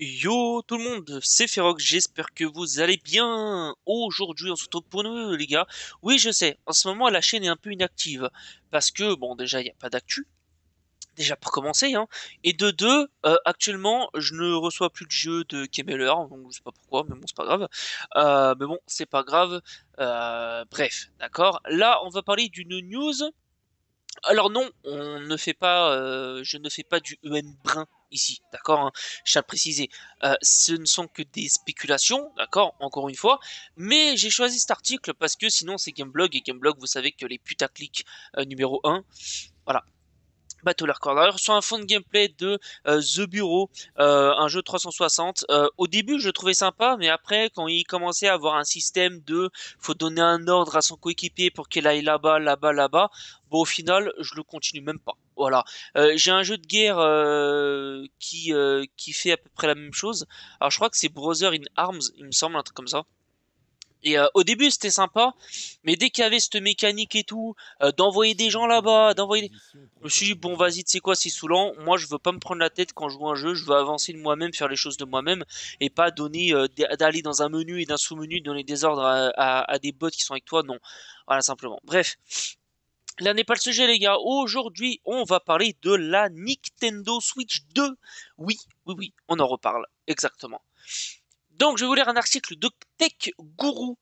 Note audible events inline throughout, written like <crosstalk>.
Yo tout le monde, c'est Ferox, j'espère que vous allez bien Aujourd'hui on se retrouve pour nous les gars Oui je sais, en ce moment la chaîne est un peu inactive, parce que bon déjà il n'y a pas d'actu, déjà pour commencer, hein. et de deux, euh, actuellement, je ne reçois plus de jeux de Kemeller. donc je sais pas pourquoi, mais bon, c'est pas grave. Euh, mais bon, c'est pas grave. Euh, bref, d'accord. Là, on va parler d'une news. Alors non, on ne fait pas, je ne fais pas du EN brun ici, d'accord hein. Je tiens préciser. ce ne sont que des spéculations, d'accord Encore une fois. Mais j'ai choisi cet article parce que sinon c'est Gameblog, et Gameblog, vous savez que les putaclics numéro 1. Voilà, Battle je sur un fond de gameplay de euh, The Bureau, euh, un jeu 360. Euh, au début, je le trouvais sympa, mais après, quand il commençait à avoir un système de faut donner un ordre à son coéquipier pour qu'il aille là-bas, là-bas, là-bas, bon, au final, je le continue même pas. Voilà. J'ai un jeu de guerre qui qui fait à peu près la même chose. Alors, je crois que c'est Brother in Arms, il me semble, un truc comme ça. Et euh, au début, c'était sympa, mais dès qu'il y avait cette mécanique et tout, euh, d'envoyer des gens là-bas, d'envoyer. Je me suis dit, bon, vas-y, tu sais quoi, c'est saoulant. Moi, je veux pas me prendre la tête quand je joue un jeu, je veux avancer de moi-même, faire les choses de moi-même, et pas donner, euh, d'aller dans un menu et d'un sous-menu, donner des ordres à des bots qui sont avec toi, non. Voilà, simplement. Bref. Là n'est pas le sujet les gars, aujourd'hui on va parler de la Nintendo Switch 2. Oui, oui, oui, on en reparle, exactement. Donc je vais vous lire un article de Tech Guru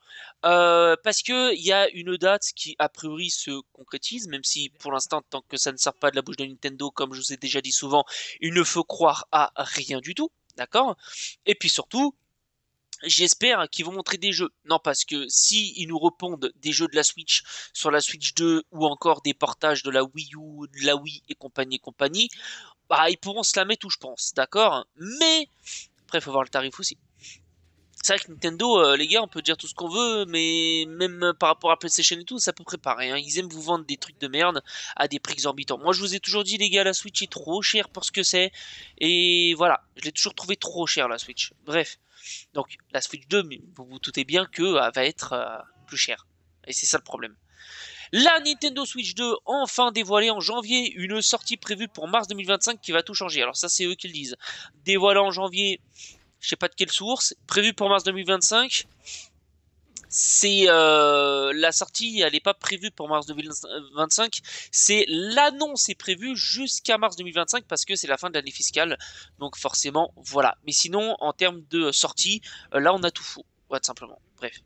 euh, parce que il y a une date qui a priori se concrétise, même si pour l'instant tant que ça ne sort pas de la bouche de Nintendo, comme je vous ai déjà dit souvent, il ne faut croire à rien du tout, d'accord Et puis surtout, J'espère qu'ils vont montrer des jeux. Non, parce que si ils nous répondent des jeux de la Switch sur la Switch 2 ou encore des portages de la Wii U, de la Wii et compagnie compagnie, bah, ils pourront se la mettre je pense, d'accord Mais après, il faut voir le tarif aussi c'est vrai que Nintendo, euh, les gars, on peut dire tout ce qu'on veut, mais même euh, par rapport à PlayStation et tout, ça peut préparer. Hein. Ils aiment vous vendre des trucs de merde à des prix exorbitants. Moi, je vous ai toujours dit, les gars, la Switch est trop chère pour ce que c'est. Et voilà, je l'ai toujours trouvé trop chère, la Switch. Bref. Donc, la Switch 2, vous vous doutez bien qu'elle euh, va être plus chère. Et c'est ça le problème. La Nintendo Switch 2, enfin dévoilée en janvier, une sortie prévue pour mars 2025 qui va tout changer. Alors ça c'est eux qui le disent. Dévoilée en janvier, je sais pas de quelle source, prévue pour mars 2025. C'est euh, la sortie, elle n'est pas prévue pour mars 2025. C'est l'annonce est prévue jusqu'à mars 2025 parce que c'est la fin de l'année fiscale. Donc forcément, voilà. Mais sinon, en termes de sortie, euh, là, on a tout faux, tout simplement. Bref.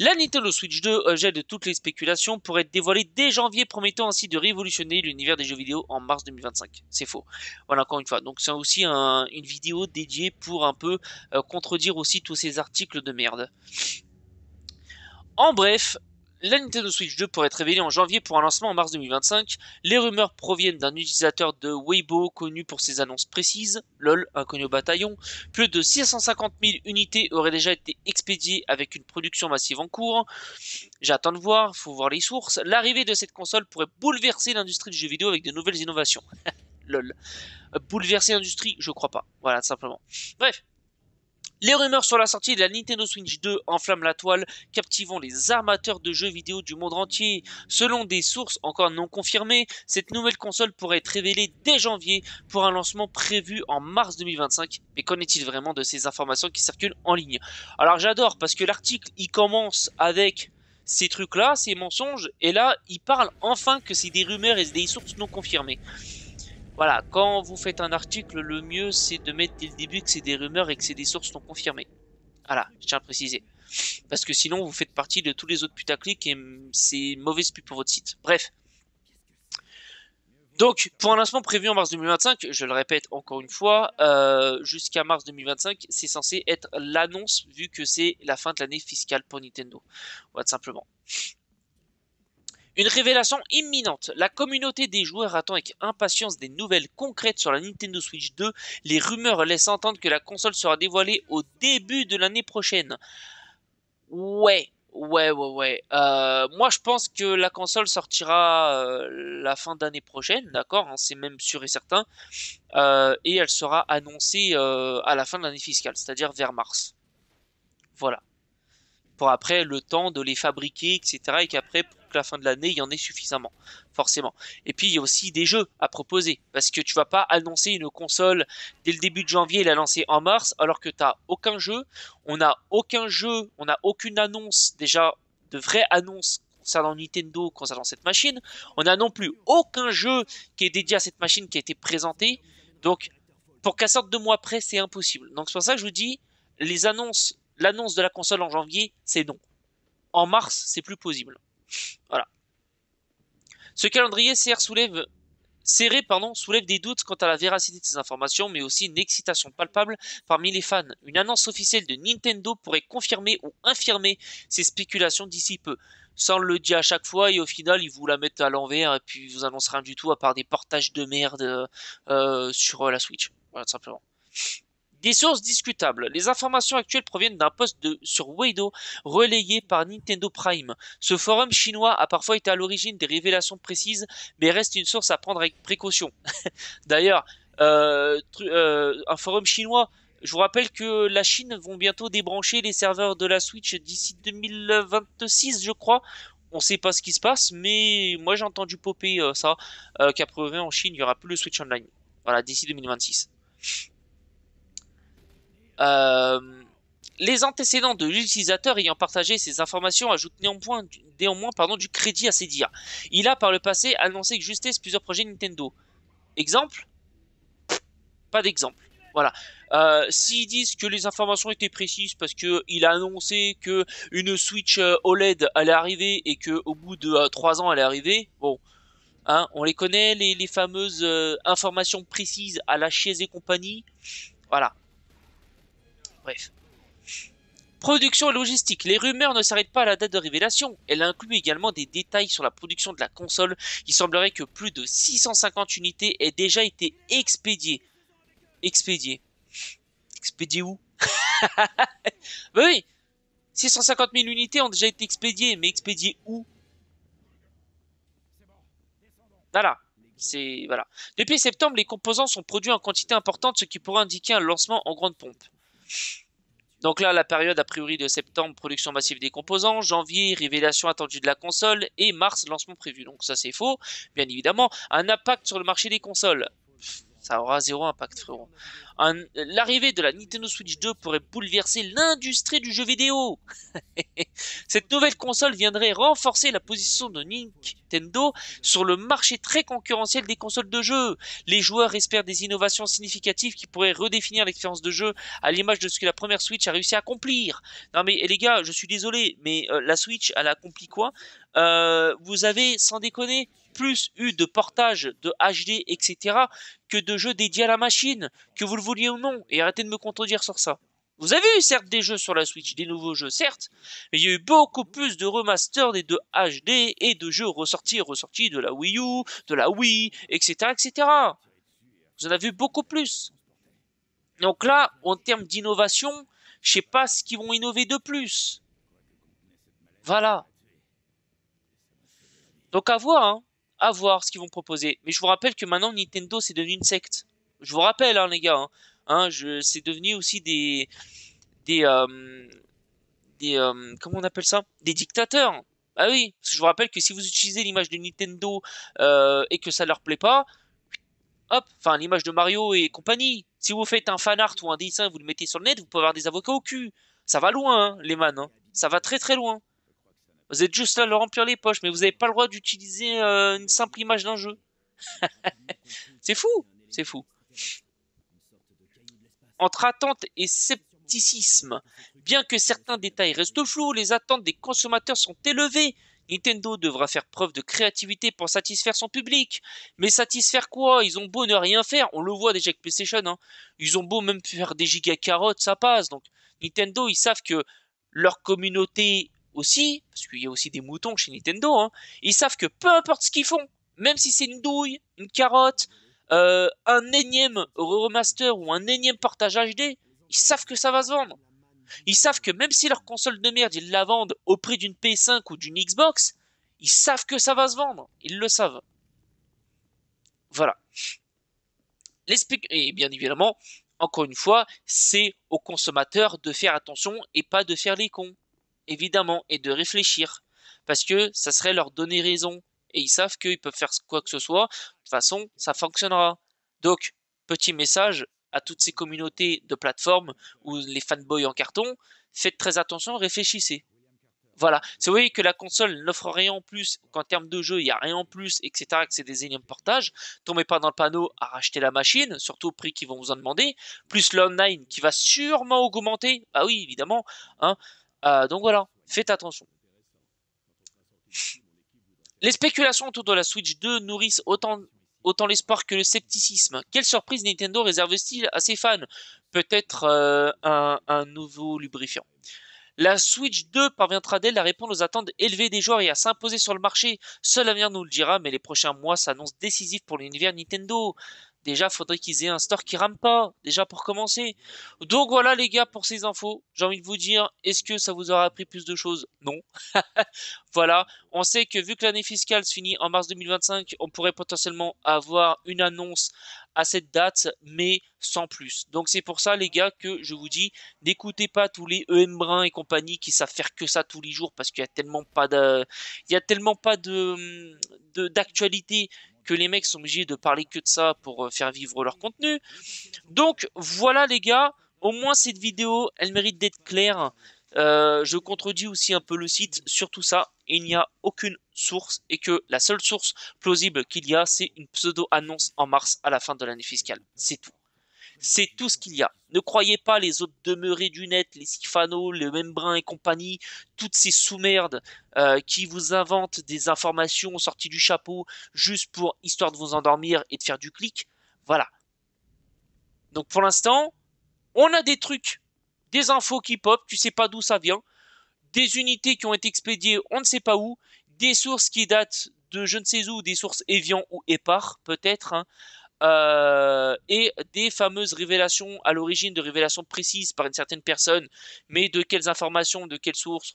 La Nintendo Switch 2 de toutes les spéculations pour être dévoilée dès janvier, promettant ainsi de révolutionner l'univers des jeux vidéo en mars 2025. C'est faux. Voilà, encore une fois. Donc c'est aussi une vidéo dédiée pour un peu euh, contredire aussi tous ces articles de merde. En bref, la Nintendo Switch 2 pourrait être révélée en janvier pour un lancement en mars 2025. Les rumeurs proviennent d'un utilisateur de Weibo connu pour ses annonces précises, lol, inconnu au bataillon. Plus de 650 000 unités auraient déjà été expédiées avec une production massive en cours. J'attends de voir, faut voir les sources. L'arrivée de cette console pourrait bouleverser l'industrie du jeu vidéo avec de nouvelles innovations. <laughs> lol. Bouleverser l'industrie, je crois pas. Voilà, simplement. Bref, les rumeurs sur la sortie de la Nintendo Switch 2 enflamment la toile, captivant les armateurs de jeux vidéo du monde entier. Selon des sources encore non confirmées, cette nouvelle console pourrait être révélée dès janvier pour un lancement prévu en mars 2025. Mais qu'en est-il vraiment de ces informations qui circulent en ligne Alors j'adore parce que l'article il commence avec ces trucs-là, ces mensonges, et là il parle enfin que c'est des rumeurs et des sources non confirmées. Voilà, quand vous faites un article, le mieux c'est de mettre dès le début que c'est des rumeurs et que c'est des sources non confirmées. Voilà, je tiens à préciser. Parce que sinon vous faites partie de tous les autres putaclics et c'est mauvaise pub pour votre site. Bref. Donc, pour un lancement prévu en mars 2025, je le répète encore une fois, euh, jusqu'à mars 2025, c'est censé être l'annonce vu que c'est la fin de l'année fiscale pour Nintendo. Voilà, simplement. Une révélation imminente. La communauté des joueurs attend avec impatience des nouvelles concrètes sur la Nintendo Switch 2. Les rumeurs laissent entendre que la console sera dévoilée au début de l'année prochaine. Ouais, ouais, ouais, ouais. Euh, moi, je pense que la console sortira euh, la fin d'année prochaine, d'accord hein, C'est même sûr et certain. Euh, et elle sera annoncée à la fin de l'année fiscale, c'est-à-dire vers mars. Voilà pour après le temps de les fabriquer, etc. Et qu'après, pour la fin de l'année, il y en ait suffisamment, forcément. Et puis, il y a aussi des jeux à proposer, parce que tu vas pas annoncer une console dès le début de janvier et la lancer en mars, alors que tu t'as aucun jeu. On n'a aucun jeu, on n'a aucune annonce déjà de vraie annonce concernant Nintendo, concernant cette machine. On n'a non plus aucun jeu qui est dédié à cette machine qui a été présenté. Donc, pour qu'elle sorte deux mois après, c'est impossible. Donc, c'est pour ça que je vous dis, les annonces l'annonce de la console en janvier, c'est non. En mars, c'est plus possible. Voilà. Ce calendrier CR soulève serré pardon, soulève des doutes quant à la véracité de ces informations, mais aussi une excitation palpable parmi les fans. Une annonce officielle de Nintendo pourrait confirmer ou infirmer ces spéculations d'ici peu. Sans le dire à chaque fois, et au final, ils vous la mettent à l'envers, et puis ils vous annoncent rien du tout, à part des portages de merde euh, euh, sur la Switch. Voilà, tout simplement. Des sources discutables. Les informations actuelles proviennent d'un post de, sur Weido relayé par Nintendo Prime. Ce forum chinois a parfois été à l'origine des révélations précises, mais reste une source à prendre avec précaution. <laughs> D'ailleurs, euh, euh, un forum chinois. Je vous rappelle que la Chine vont bientôt débrancher les serveurs de la Switch d'ici 2026, je crois. On sait pas ce qui se passe, mais moi j'ai entendu popper euh, ça, qu'après priori en Chine il y aura plus le Switch Online. Voilà, d'ici 2026. Euh, les antécédents de l'utilisateur ayant partagé ces informations ajoutent néanmoins, pardon, du crédit à ses dires. Il a par le passé annoncé que justesse plusieurs projets Nintendo. Exemple Pas d'exemple. Voilà. Euh, s'ils disent que les informations étaient précises parce qu'il a annoncé que une Switch euh, OLED allait arriver et qu'au bout de 3 ans elle est arriver bon, hein, on les connaît les, fameuses informations précises à la chaise et compagnie. Voilà. Bref. Production et logistique. Les rumeurs ne s'arrêtent pas à la date de révélation. Elle inclut également des détails sur la production de la console. Il semblerait que plus de 650 unités aient déjà été expédiées. Expédiées. Expédiées où <laughs> oui 650 000 unités ont déjà été expédiées, mais expédiées où Voilà. C'est voilà. Depuis septembre, les composants sont produits en quantité importante, ce qui pourrait indiquer un lancement en grande pompe. Donc là, la période a priori de septembre, production massive des composants, janvier, révélation attendue de la console, et mars, lancement prévu. Donc ça c'est faux, bien évidemment. Un impact sur le marché des consoles. Ça aura zéro impact, frérot. L'arrivée de la Nintendo Switch 2 pourrait bouleverser l'industrie du jeu vidéo. <laughs> Cette nouvelle console viendrait renforcer la position de Nintendo sur le marché très concurrentiel des consoles de jeu. Les joueurs espèrent des innovations significatives qui pourraient redéfinir l'expérience de jeu à l'image de ce que la première Switch a réussi à accomplir. Non mais eh, les gars, je suis désolé, mais euh, la Switch, elle a accompli quoi euh, Vous avez, sans déconner, plus eu de portages, de HD, etc., que de jeux dédiés à la machine, que vous le vouliez ou non, et arrêtez de me contredire sur ça. Vous avez eu certes des jeux sur la Switch, des nouveaux jeux certes, mais il y a eu beaucoup plus de remasters des de HD et de jeux ressortis ressortis de la Wii U, de la Wii, etc., etc. Vous en avez eu beaucoup plus. Donc là, en termes d'innovation, je sais pas ce qu'ils vont innover de plus. Voilà. Donc à voir, hein à voir ce qu'ils vont proposer. Mais je vous rappelle que maintenant Nintendo c'est devenu une secte. Je vous rappelle hein, les gars, hein, hein c'est devenu aussi des des euh, euh, comment on appelle ça Des dictateurs. Ah oui, parce je vous rappelle que si vous utilisez l'image de Nintendo euh, et que ça leur plaît pas, hop, enfin l'image de Mario et compagnie. Si vous faites un fan art ou un dessin, vous le mettez sur le net, vous pouvez avoir des avocats au cul. Ça va loin, hein, les man. Hein. Ça va très très loin. Vous êtes juste là à leur remplir les poches, mais vous n'avez pas le droit d'utiliser euh, une simple image d'un jeu. <laughs> c'est fou, c'est fou. Entre attente et scepticisme, bien que certains détails restent flous, les attentes des consommateurs sont élevées. Nintendo devra faire preuve de créativité pour satisfaire son public. Mais satisfaire quoi Ils ont beau ne rien faire, on le voit déjà avec PlayStation, hein. ils ont beau même faire des giga carottes, ça passe. Donc Nintendo, ils savent que leur communauté aussi, parce qu'il y a aussi des moutons chez Nintendo, hein. ils savent que peu importe ce qu'ils font, même si c'est une douille, une carotte, euh, un énième remaster ou un énième portage HD, ils savent que ça va se vendre. Ils savent que même si leur console de merde, ils la vendent au prix d'une PS5 ou d'une Xbox, ils savent que ça va se vendre. Ils le savent. Voilà. Les et bien évidemment, encore une fois, c'est aux consommateurs de faire attention et pas de faire les cons évidemment, et de réfléchir, parce que ça serait leur donner raison, et ils savent qu'ils peuvent faire quoi que ce soit, de toute façon, ça fonctionnera. Donc, petit message à toutes ces communautés de plateformes ou les fanboys en carton, faites très attention, réfléchissez. Voilà. C'est vous voyez que la console n'offre rien en plus, qu'en termes de jeu, il n'y a rien en plus, etc., que c'est des énièmes portages, tombez pas dans le panneau à racheter la machine, surtout au prix qu'ils vont vous en demander, plus l'online qui va sûrement augmenter, Ah oui, évidemment, hein, euh, donc voilà, faites attention. Les spéculations autour de la Switch 2 nourrissent autant, autant l'espoir que le scepticisme. Quelle surprise Nintendo réserve-t-il à ses fans Peut-être euh, un, nouveau lubrifiant. La Switch 2 parviendra d'elle à répondre aux attentes élevées des joueurs et à s'imposer sur le marché Seul l'avenir nous le dira, mais les prochains mois s'annoncent décisifs pour l'univers Nintendo. Déjà, faudrait qu'ils aient un store qui rame pas, déjà pour commencer. Donc voilà les gars pour ces infos. J'ai envie de vous dire, est-ce que ça vous aura appris plus de choses Non. <laughs> voilà, on sait que vu que l'année fiscale se finit en mars 2025, on pourrait potentiellement avoir une annonce à cette date, mais sans plus. Donc c'est pour ça les gars que je vous dis, n'écoutez pas tous les EM Brun et compagnie qui savent faire que ça tous les jours parce qu'il y a tellement pas de, il a tellement pas de hum, d'actualité que les mecs sont obligés de parler que de ça pour euh, faire vivre leur contenu. Donc voilà les gars, au moins cette vidéo, elle mérite d'être claire. Euh, je contredis aussi un peu le site sur tout ça. il n'y a aucune source et que la seule source plausible qu'il y a, c'est une pseudo-annonce en mars à la fin de l'année fiscale. C'est tout. C'est tout ce qu'il y a. Ne croyez pas les autres demeurés du net, les Sifano, le Membrin et compagnie, toutes ces sous-merdes euh, qui vous inventent des informations sorties du chapeau juste pour histoire de vous endormir et de faire du clic. Voilà. Donc pour l'instant, on a des trucs, des infos qui pop, tu sais pas d'où ça vient, des unités qui ont été expédiées, on ne sait pas où, des sources qui datent de je ne sais où, des sources Evian ou Épar, peut-être. Hein. Euh, et des fameuses révélations à l'origine de révélations précises par une certaine personne, mais de quelles informations, de quelles sources,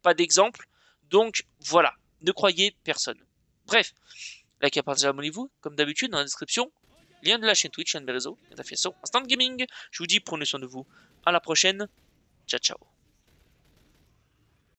pas d'exemple. Donc voilà, ne croyez personne. Bref, likez, partagez, abonnez-vous, comme d'habitude dans la description, lien de la chaîne Twitch, chaîne des réseaux, d'affiliation Instant Gaming. Je vous dis prenez soin de vous, à la prochaine, ciao ciao.